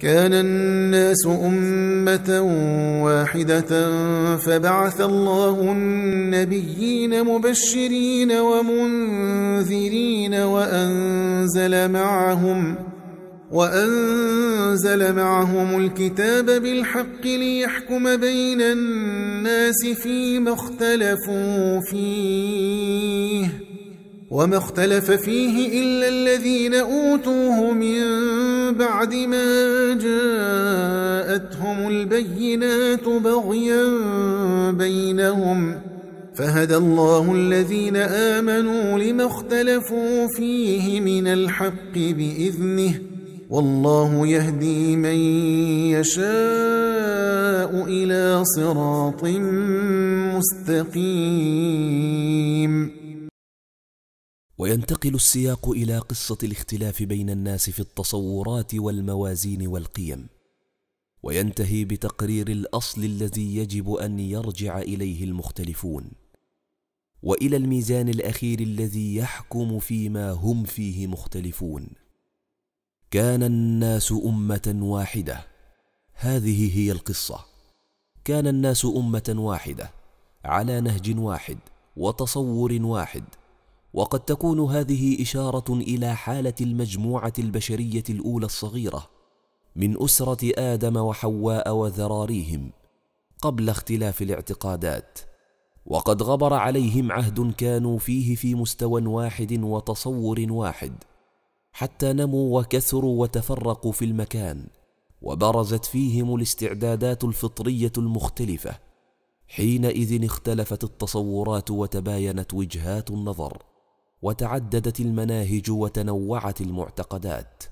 كان الناس أمة واحدة فبعث الله النبيين مبشرين ومنذرين وأنزل معهم وأنزل معهم الكتاب بالحق ليحكم بين الناس فيما اختلفوا فيه وما اختلف فيه إلا الذين أوتوه من بعد ما جاءتهم البينات بغيا بينهم فهدى الله الذين آمنوا لما اختلفوا فيه من الحق بإذنه والله يهدي من يشاء إلى صراط مستقيم وينتقل السياق الى قصه الاختلاف بين الناس في التصورات والموازين والقيم وينتهي بتقرير الاصل الذي يجب ان يرجع اليه المختلفون والى الميزان الاخير الذي يحكم فيما هم فيه مختلفون كان الناس امه واحده هذه هي القصه كان الناس امه واحده على نهج واحد وتصور واحد وقد تكون هذه إشارة إلى حالة المجموعة البشرية الأولى الصغيرة من أسرة آدم وحواء وذراريهم قبل اختلاف الاعتقادات وقد غبر عليهم عهد كانوا فيه في مستوى واحد وتصور واحد حتى نموا وكثروا وتفرقوا في المكان وبرزت فيهم الاستعدادات الفطرية المختلفة حينئذ اختلفت التصورات وتباينت وجهات النظر وتعددت المناهج وتنوعت المعتقدات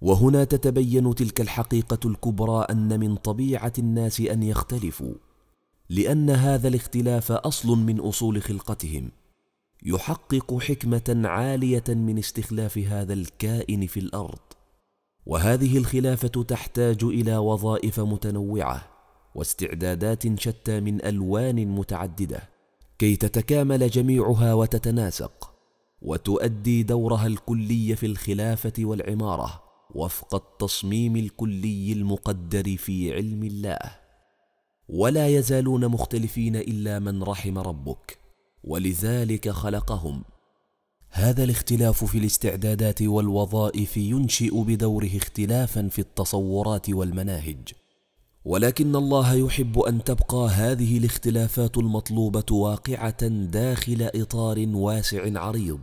وهنا تتبين تلك الحقيقه الكبرى ان من طبيعه الناس ان يختلفوا لان هذا الاختلاف اصل من اصول خلقتهم يحقق حكمه عاليه من استخلاف هذا الكائن في الارض وهذه الخلافه تحتاج الى وظائف متنوعه واستعدادات شتى من الوان متعدده كي تتكامل جميعها وتتناسق وتؤدي دورها الكلي في الخلافة والعمارة وفق التصميم الكلي المقدر في علم الله ولا يزالون مختلفين إلا من رحم ربك ولذلك خلقهم هذا الاختلاف في الاستعدادات والوظائف ينشئ بدوره اختلافا في التصورات والمناهج ولكن الله يحب ان تبقى هذه الاختلافات المطلوبه واقعه داخل اطار واسع عريض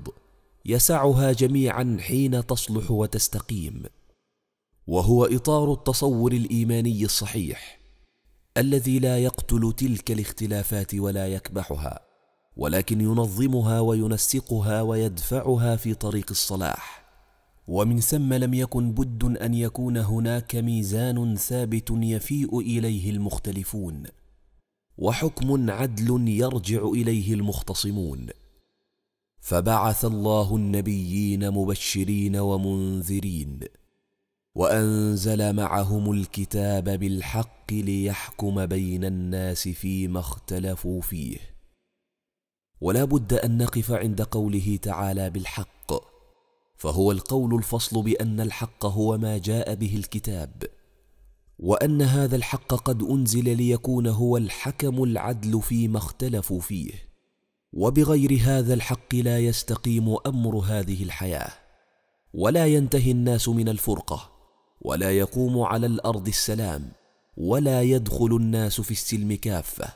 يسعها جميعا حين تصلح وتستقيم وهو اطار التصور الايماني الصحيح الذي لا يقتل تلك الاختلافات ولا يكبحها ولكن ينظمها وينسقها ويدفعها في طريق الصلاح ومن ثم لم يكن بد أن يكون هناك ميزان ثابت يفيء إليه المختلفون وحكم عدل يرجع إليه المختصمون فبعث الله النبيين مبشرين ومنذرين وأنزل معهم الكتاب بالحق ليحكم بين الناس فيما اختلفوا فيه ولا بد أن نقف عند قوله تعالى بالحق فهو القول الفصل بان الحق هو ما جاء به الكتاب وان هذا الحق قد انزل ليكون هو الحكم العدل فيما اختلفوا فيه وبغير هذا الحق لا يستقيم امر هذه الحياه ولا ينتهي الناس من الفرقه ولا يقوم على الارض السلام ولا يدخل الناس في السلم كافه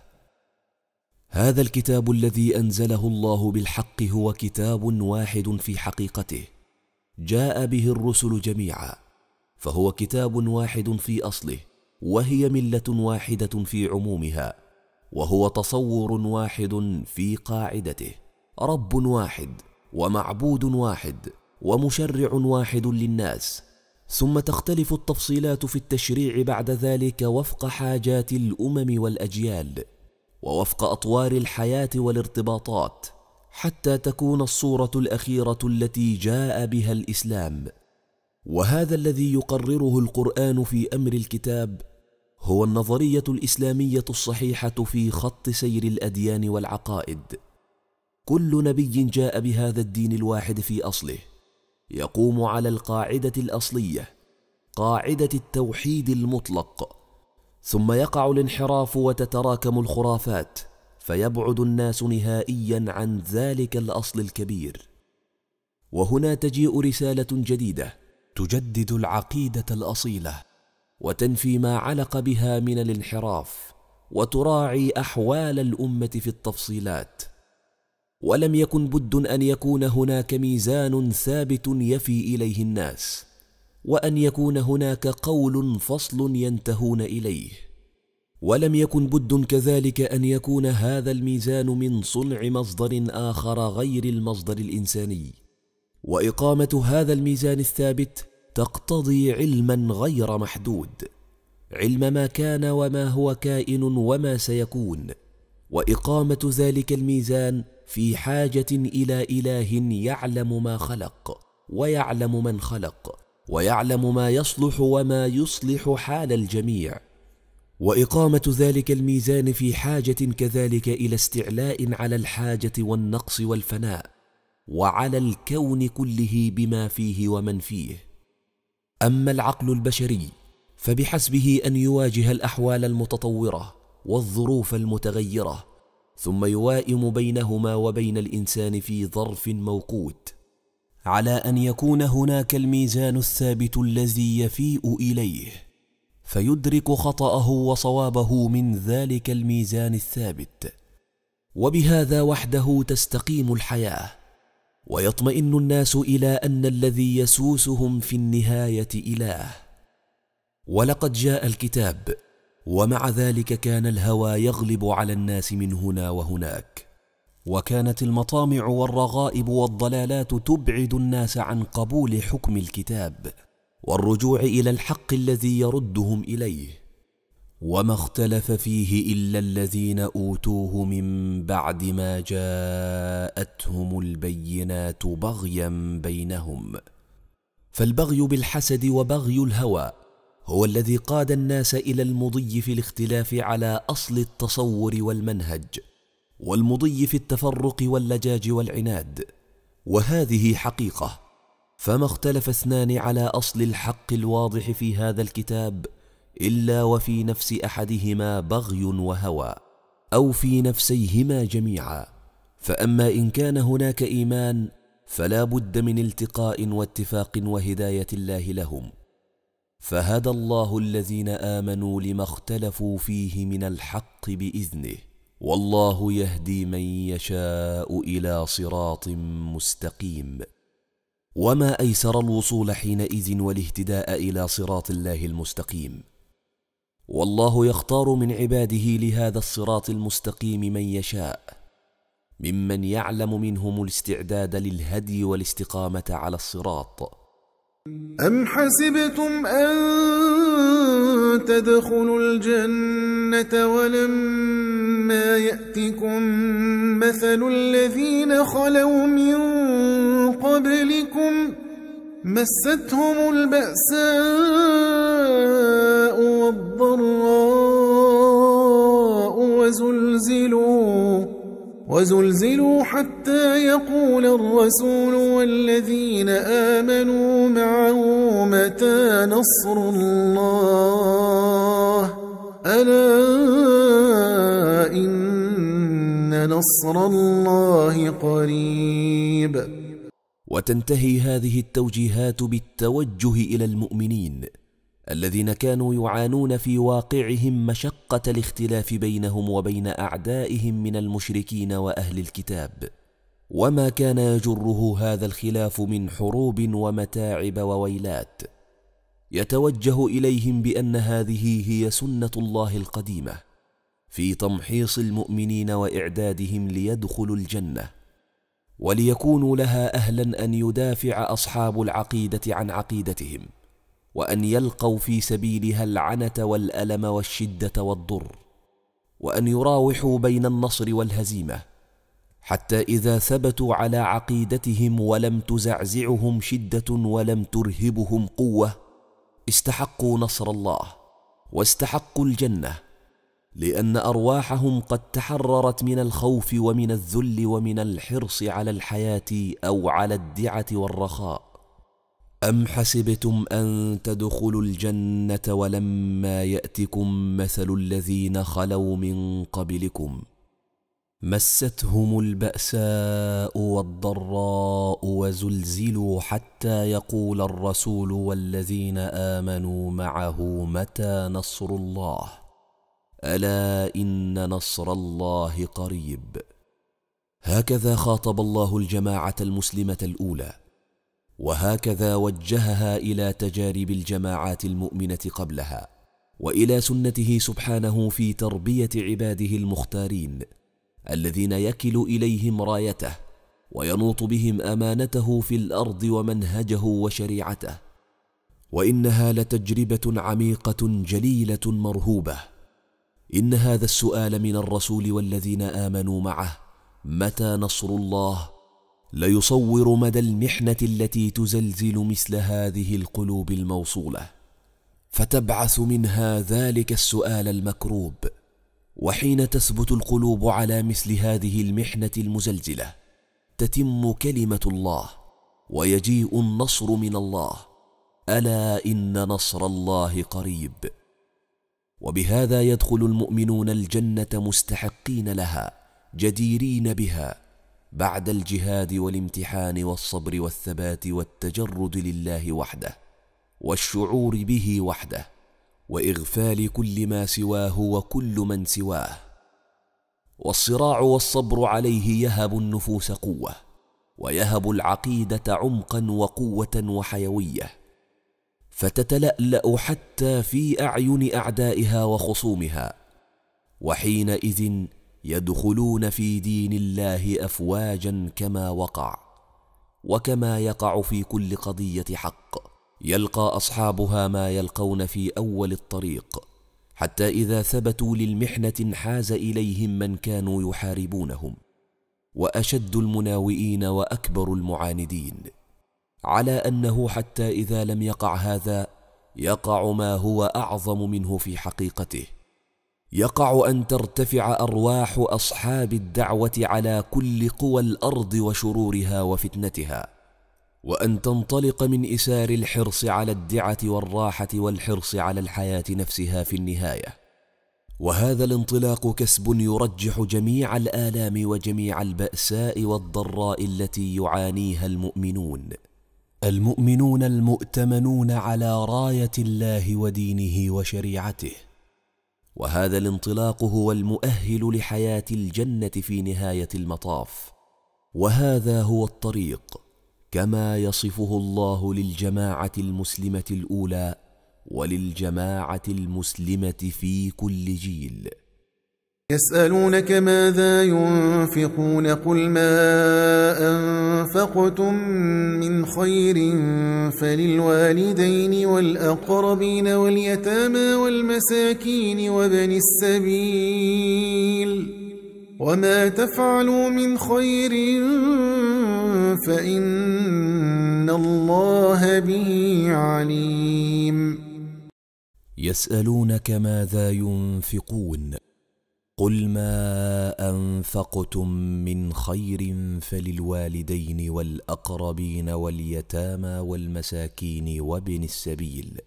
هذا الكتاب الذي انزله الله بالحق هو كتاب واحد في حقيقته جاء به الرسل جميعا فهو كتاب واحد في اصله وهي مله واحده في عمومها وهو تصور واحد في قاعدته رب واحد ومعبود واحد ومشرع واحد للناس ثم تختلف التفصيلات في التشريع بعد ذلك وفق حاجات الامم والاجيال ووفق اطوار الحياه والارتباطات حتى تكون الصوره الاخيره التي جاء بها الاسلام وهذا الذي يقرره القران في امر الكتاب هو النظريه الاسلاميه الصحيحه في خط سير الاديان والعقائد كل نبي جاء بهذا الدين الواحد في اصله يقوم على القاعده الاصليه قاعده التوحيد المطلق ثم يقع الانحراف وتتراكم الخرافات فيبعد الناس نهائيا عن ذلك الاصل الكبير وهنا تجيء رساله جديده تجدد العقيده الاصيله وتنفي ما علق بها من الانحراف وتراعي احوال الامه في التفصيلات ولم يكن بد ان يكون هناك ميزان ثابت يفي اليه الناس وان يكون هناك قول فصل ينتهون اليه ولم يكن بد كذلك ان يكون هذا الميزان من صنع مصدر اخر غير المصدر الانساني واقامه هذا الميزان الثابت تقتضي علما غير محدود علم ما كان وما هو كائن وما سيكون واقامه ذلك الميزان في حاجه الى اله يعلم ما خلق ويعلم من خلق ويعلم ما يصلح وما يصلح حال الجميع واقامه ذلك الميزان في حاجه كذلك الى استعلاء على الحاجه والنقص والفناء وعلى الكون كله بما فيه ومن فيه اما العقل البشري فبحسبه ان يواجه الاحوال المتطوره والظروف المتغيره ثم يوائم بينهما وبين الانسان في ظرف موقوت على ان يكون هناك الميزان الثابت الذي يفيء اليه فيدرك خطاه وصوابه من ذلك الميزان الثابت وبهذا وحده تستقيم الحياه ويطمئن الناس الى ان الذي يسوسهم في النهايه اله ولقد جاء الكتاب ومع ذلك كان الهوى يغلب على الناس من هنا وهناك وكانت المطامع والرغائب والضلالات تبعد الناس عن قبول حكم الكتاب والرجوع الى الحق الذي يردهم اليه وما اختلف فيه الا الذين اوتوه من بعد ما جاءتهم البينات بغيا بينهم فالبغي بالحسد وبغي الهوى هو الذي قاد الناس الى المضي في الاختلاف على اصل التصور والمنهج والمضي في التفرق واللجاج والعناد وهذه حقيقه فما اختلف اثنان على أصل الحق الواضح في هذا الكتاب إلا وفي نفس أحدهما بغي وهوى أو في نفسيهما جميعا فأما إن كان هناك إيمان فلا بد من التقاء واتفاق وهداية الله لهم فهدى الله الذين آمنوا لما اختلفوا فيه من الحق بإذنه والله يهدي من يشاء إلى صراط مستقيم وما أيسر الوصول حينئذ والاهتداء إلى صراط الله المستقيم والله يختار من عباده لهذا الصراط المستقيم من يشاء ممن يعلم منهم الاستعداد للهدي والاستقامة على الصراط أم حسبتم أن تدخلوا الجنة ولما يأتكم مثل الذين خلوا من قبلكم مستهم البأساء والضراء وزلزلوا وزلزلوا حتى يقول الرسول والذين آمنوا معه متى نصر الله ألا إن نصر الله قريب وتنتهي هذه التوجيهات بالتوجه إلى المؤمنين الذين كانوا يعانون في واقعهم مشقة الاختلاف بينهم وبين أعدائهم من المشركين وأهل الكتاب وما كان يجره هذا الخلاف من حروب ومتاعب وويلات يتوجه إليهم بأن هذه هي سنة الله القديمة في تمحيص المؤمنين وإعدادهم ليدخلوا الجنة وليكونوا لها اهلا ان يدافع اصحاب العقيده عن عقيدتهم وان يلقوا في سبيلها العنه والالم والشده والضر وان يراوحوا بين النصر والهزيمه حتى اذا ثبتوا على عقيدتهم ولم تزعزعهم شده ولم ترهبهم قوه استحقوا نصر الله واستحقوا الجنه لان ارواحهم قد تحررت من الخوف ومن الذل ومن الحرص على الحياه او على الدعه والرخاء ام حسبتم ان تدخلوا الجنه ولما ياتكم مثل الذين خلوا من قبلكم مستهم الباساء والضراء وزلزلوا حتى يقول الرسول والذين امنوا معه متى نصر الله الا ان نصر الله قريب هكذا خاطب الله الجماعه المسلمه الاولى وهكذا وجهها الى تجارب الجماعات المؤمنه قبلها والى سنته سبحانه في تربيه عباده المختارين الذين يكل اليهم رايته وينوط بهم امانته في الارض ومنهجه وشريعته وانها لتجربه عميقه جليله مرهوبه إن هذا السؤال من الرسول والذين آمنوا معه متى نصر الله ليصور مدى المحنة التي تزلزل مثل هذه القلوب الموصولة فتبعث منها ذلك السؤال المكروب وحين تثبت القلوب على مثل هذه المحنة المزلزلة تتم كلمة الله ويجيء النصر من الله ألا إن نصر الله قريب وبهذا يدخل المؤمنون الجنه مستحقين لها جديرين بها بعد الجهاد والامتحان والصبر والثبات والتجرد لله وحده والشعور به وحده واغفال كل ما سواه وكل من سواه والصراع والصبر عليه يهب النفوس قوه ويهب العقيده عمقا وقوه وحيويه فتتلألأ حتى في أعين أعدائها وخصومها وحينئذ يدخلون في دين الله أفواجا كما وقع وكما يقع في كل قضية حق يلقى أصحابها ما يلقون في أول الطريق حتى إذا ثبتوا للمحنة انحاز إليهم من كانوا يحاربونهم وأشد المناوئين وأكبر المعاندين على أنه حتى إذا لم يقع هذا يقع ما هو أعظم منه في حقيقته يقع أن ترتفع أرواح أصحاب الدعوة على كل قوى الأرض وشرورها وفتنتها وأن تنطلق من إسار الحرص على الدعة والراحة والحرص على الحياة نفسها في النهاية وهذا الانطلاق كسب يرجح جميع الآلام وجميع البأساء والضراء التي يعانيها المؤمنون المؤمنون المؤتمنون على رايه الله ودينه وشريعته وهذا الانطلاق هو المؤهل لحياه الجنه في نهايه المطاف وهذا هو الطريق كما يصفه الله للجماعه المسلمه الاولى وللجماعه المسلمه في كل جيل يسألونك ماذا ينفقون قل ما أنفقتم من خير فللوالدين والأقربين واليتامى والمساكين وابن السبيل وما تفعلوا من خير فإن الله به عليم يسألونك ماذا ينفقون قل ما أنفقتم من خير فللوالدين والأقربين واليتامى والمساكين وابن السبيل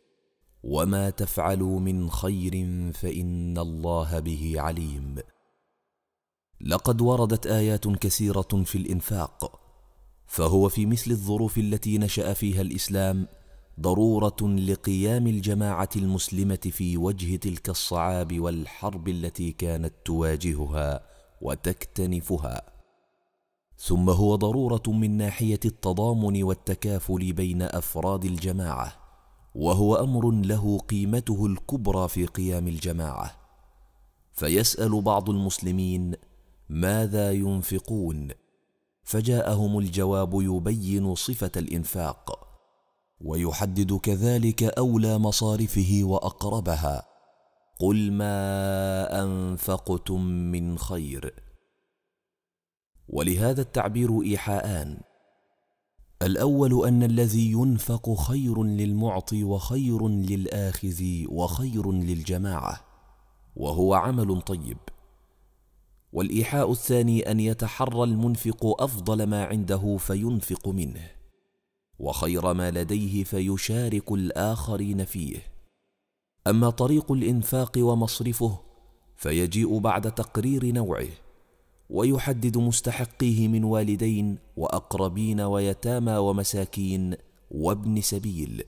وما تفعلوا من خير فإن الله به عليم لقد وردت آيات كثيرة في الإنفاق فهو في مثل الظروف التي نشأ فيها الإسلام ضروره لقيام الجماعه المسلمه في وجه تلك الصعاب والحرب التي كانت تواجهها وتكتنفها ثم هو ضروره من ناحيه التضامن والتكافل بين افراد الجماعه وهو امر له قيمته الكبرى في قيام الجماعه فيسال بعض المسلمين ماذا ينفقون فجاءهم الجواب يبين صفه الانفاق ويحدد كذلك أولى مصارفه وأقربها قل ما أنفقتم من خير ولهذا التعبير إيحاءان الأول أن الذي ينفق خير للمعطي وخير للآخذ وخير للجماعة وهو عمل طيب والإيحاء الثاني أن يتحرى المنفق أفضل ما عنده فينفق منه وخير ما لديه فيشارك الاخرين فيه اما طريق الانفاق ومصرفه فيجيء بعد تقرير نوعه ويحدد مستحقيه من والدين واقربين ويتامى ومساكين وابن سبيل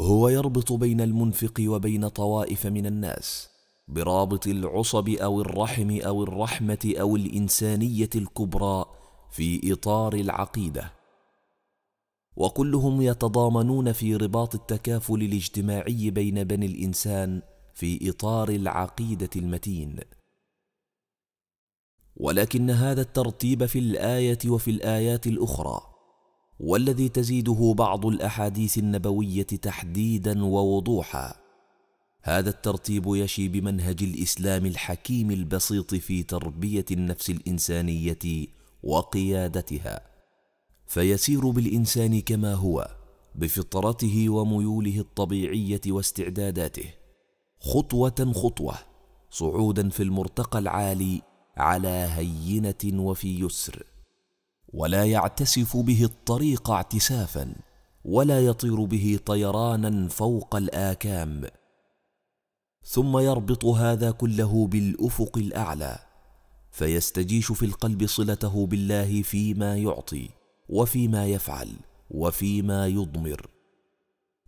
هو يربط بين المنفق وبين طوائف من الناس برابط العصب او الرحم او الرحمه او الانسانيه الكبرى في اطار العقيده وكلهم يتضامنون في رباط التكافل الاجتماعي بين بني الانسان في اطار العقيده المتين ولكن هذا الترتيب في الايه وفي الايات الاخرى والذي تزيده بعض الاحاديث النبويه تحديدا ووضوحا هذا الترتيب يشي بمنهج الاسلام الحكيم البسيط في تربيه النفس الانسانيه وقيادتها فيسير بالانسان كما هو بفطرته وميوله الطبيعيه واستعداداته خطوه خطوه صعودا في المرتقى العالي على هينه وفي يسر ولا يعتسف به الطريق اعتسافا ولا يطير به طيرانا فوق الاكام ثم يربط هذا كله بالافق الاعلى فيستجيش في القلب صلته بالله فيما يعطي وفيما يفعل وفيما يضمر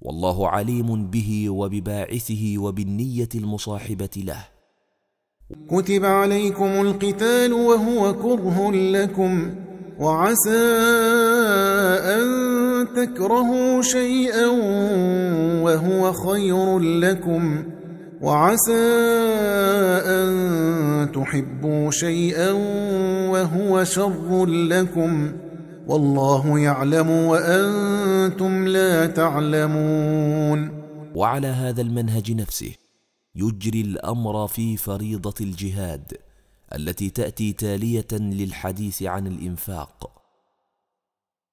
والله عليم به وبباعثه وبالنيه المصاحبه له كتب عليكم القتال وهو كره لكم وعسى ان تكرهوا شيئا وهو خير لكم وعسى ان تحبوا شيئا وهو شر لكم والله يعلم وأنتم لا تعلمون وعلى هذا المنهج نفسه يجري الأمر في فريضة الجهاد التي تأتي تالية للحديث عن الإنفاق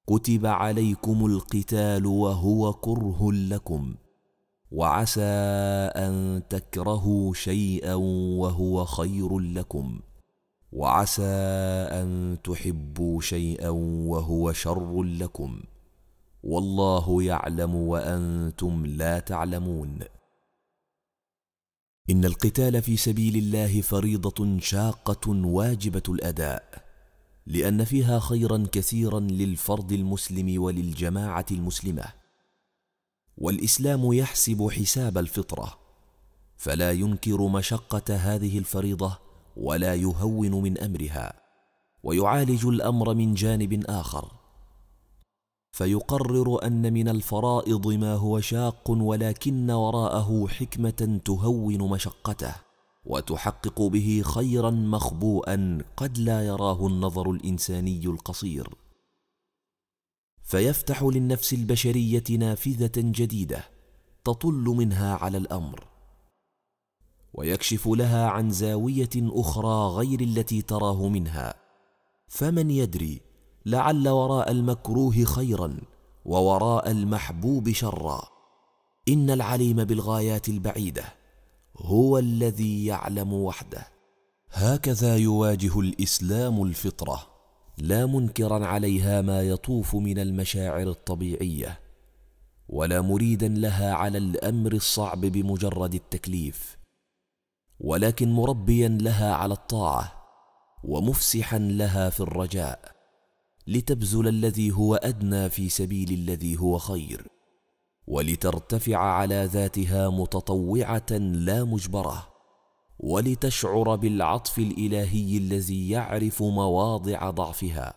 كتب عليكم القتال وهو كره لكم وعسى أن تكرهوا شيئا وهو خير لكم وعسى أن تحبوا شيئا وهو شر لكم والله يعلم وأنتم لا تعلمون إن القتال في سبيل الله فريضة شاقة واجبة الأداء لأن فيها خيرا كثيرا للفرد المسلم وللجماعة المسلمة والإسلام يحسب حساب الفطرة فلا ينكر مشقة هذه الفريضة ولا يهون من امرها ويعالج الامر من جانب اخر فيقرر ان من الفرائض ما هو شاق ولكن وراءه حكمه تهون مشقته وتحقق به خيرا مخبوءا قد لا يراه النظر الانساني القصير فيفتح للنفس البشريه نافذه جديده تطل منها على الامر ويكشف لها عن زاويه اخرى غير التي تراه منها فمن يدري لعل وراء المكروه خيرا ووراء المحبوب شرا ان العليم بالغايات البعيده هو الذي يعلم وحده هكذا يواجه الاسلام الفطره لا منكرا عليها ما يطوف من المشاعر الطبيعيه ولا مريدا لها على الامر الصعب بمجرد التكليف ولكن مربيا لها على الطاعه ومفسحا لها في الرجاء لتبذل الذي هو ادنى في سبيل الذي هو خير ولترتفع على ذاتها متطوعه لا مجبره ولتشعر بالعطف الالهي الذي يعرف مواضع ضعفها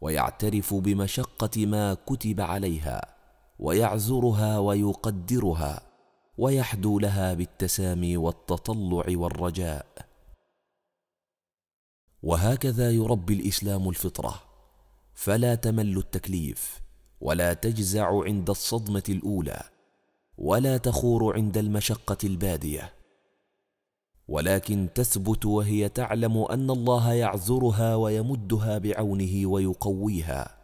ويعترف بمشقه ما كتب عليها ويعذرها ويقدرها ويحدو لها بالتسامي والتطلع والرجاء وهكذا يربي الاسلام الفطره فلا تمل التكليف ولا تجزع عند الصدمه الاولى ولا تخور عند المشقه الباديه ولكن تثبت وهي تعلم ان الله يعذرها ويمدها بعونه ويقويها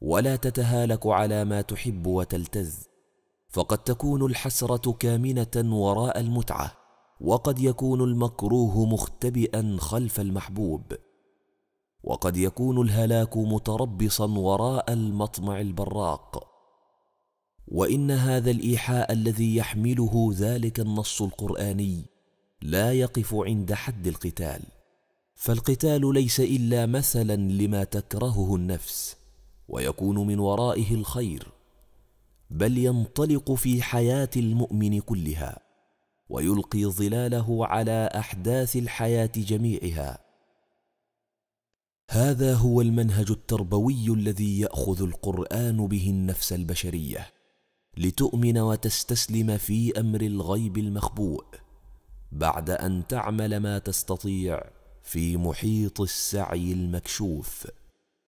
ولا تتهالك على ما تحب وتلتذ فقد تكون الحسرة كامنة وراء المتعة وقد يكون المكروه مختبئا خلف المحبوب وقد يكون الهلاك متربصا وراء المطمع البراق وان هذا الايحاء الذي يحمله ذلك النص القراني لا يقف عند حد القتال فالقتال ليس الا مثلا لما تكرهه النفس ويكون من ورائه الخير بل ينطلق في حياه المؤمن كلها ويلقي ظلاله على احداث الحياه جميعها هذا هو المنهج التربوي الذي ياخذ القران به النفس البشريه لتؤمن وتستسلم في امر الغيب المخبوء بعد ان تعمل ما تستطيع في محيط السعي المكشوف